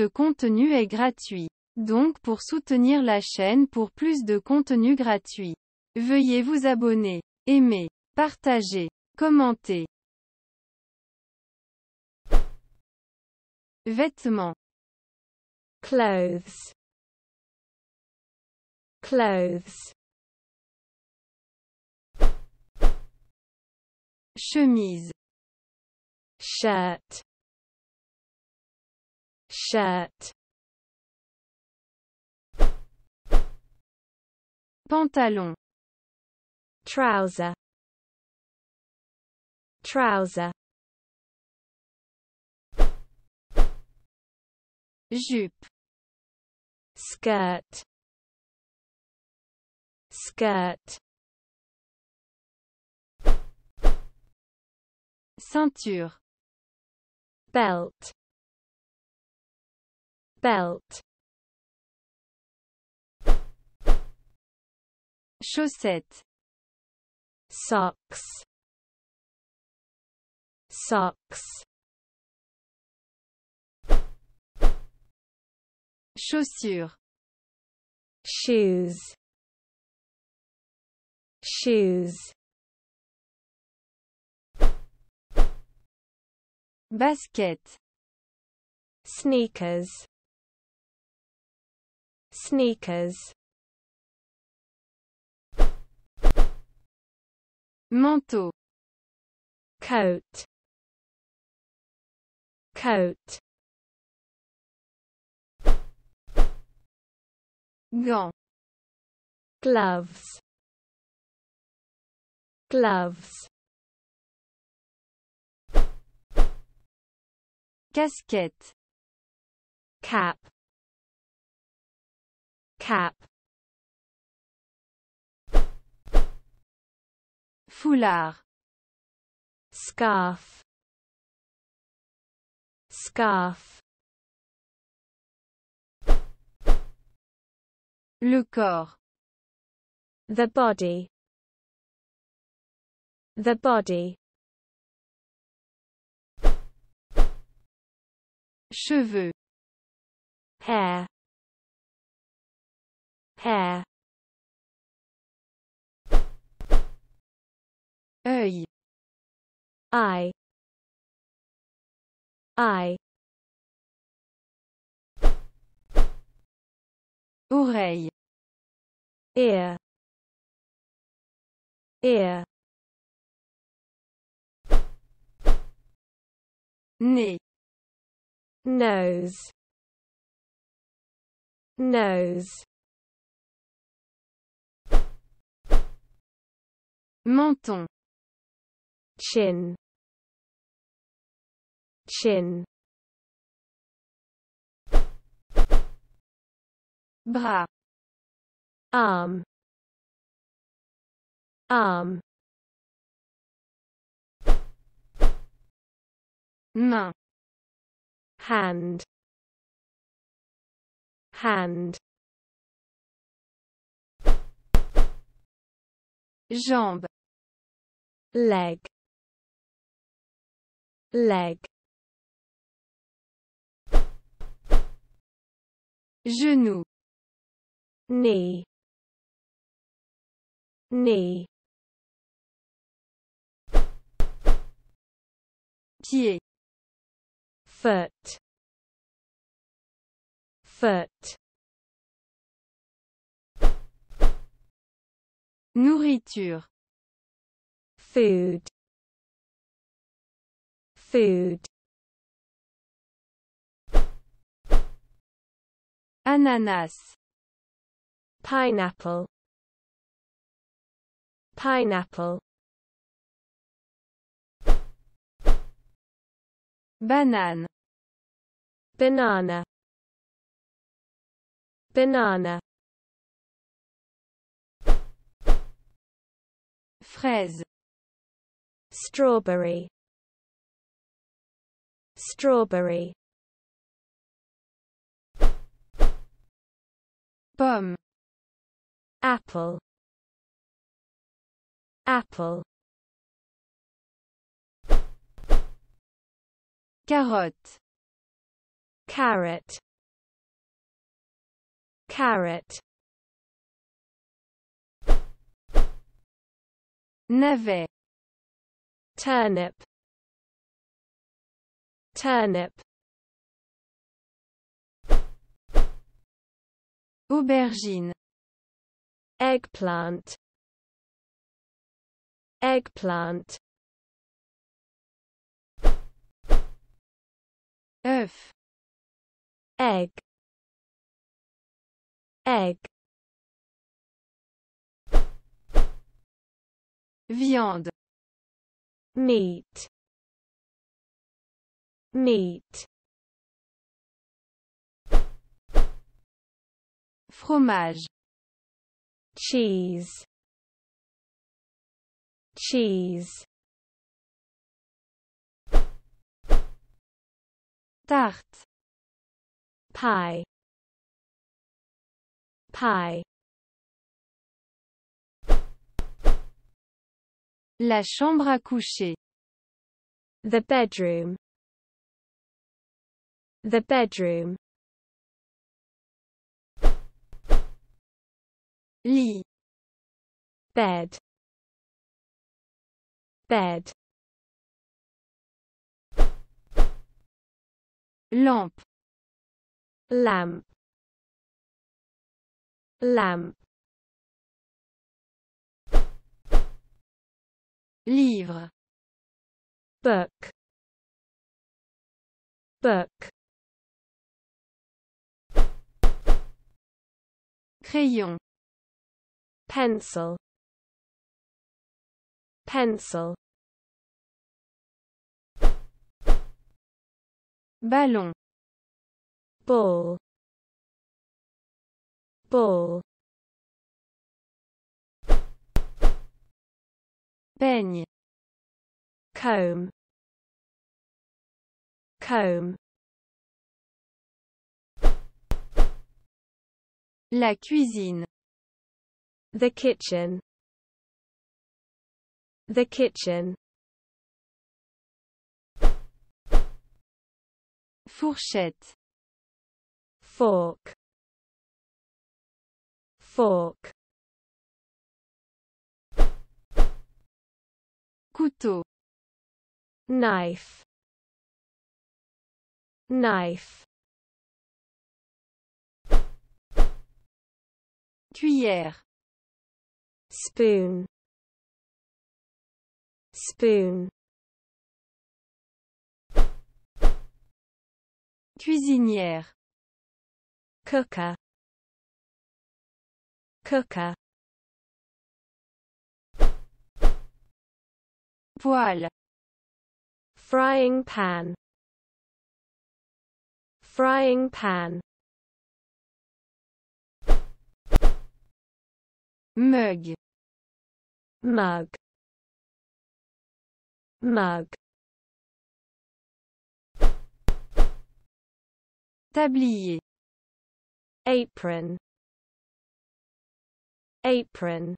Ce contenu est gratuit. Donc pour soutenir la chaîne pour plus de contenu gratuit, veuillez vous abonner, aimer, partager, commenter. Vêtements. Clothes. Clothes. Chemise. Shirt. Shirt. Pantalon. Trouser. Trouser. Jupe. Skirt. Skirt. Ceinture. Belt. belt chaussette socks socks chaussures shoes shoes basket sneakers Sneakers Manteau Coat Coat Gant Gloves Gloves Casquette Cap cap foulard scarf scarf le corps the body the body cheveux hair hair œil eye eye oreille ear ear nez nose nose menton chin chin bras arm arm main hand hand jambe leg leg genou knee knee pied foot foot Nourriture. Food. Food. Ananas. Pineapple. Pineapple. Banane. Banana. Banana. fraise strawberry strawberry bum apple apple carotte carrot carrot Neve Turnip Turnip Aubergine Eggplant Eggplant Öf Egg Egg viande meat meat fromage cheese cheese tarte pie pie La chambre à coucher. The bedroom. The bedroom. Lit. Bed. Bed. Lampe. Lamp. Lamp. livre book book crayon pencil pencil ballon ball ball Beigne. Comb. Comb. La cuisine. The kitchen. The kitchen. Fourchette. Fork. Fork. couteau knife knife cuillère spoon spoon cuisinière cooker cooker Poêle Frying pan Frying pan Mug Mug Mug Tablier Apron Apron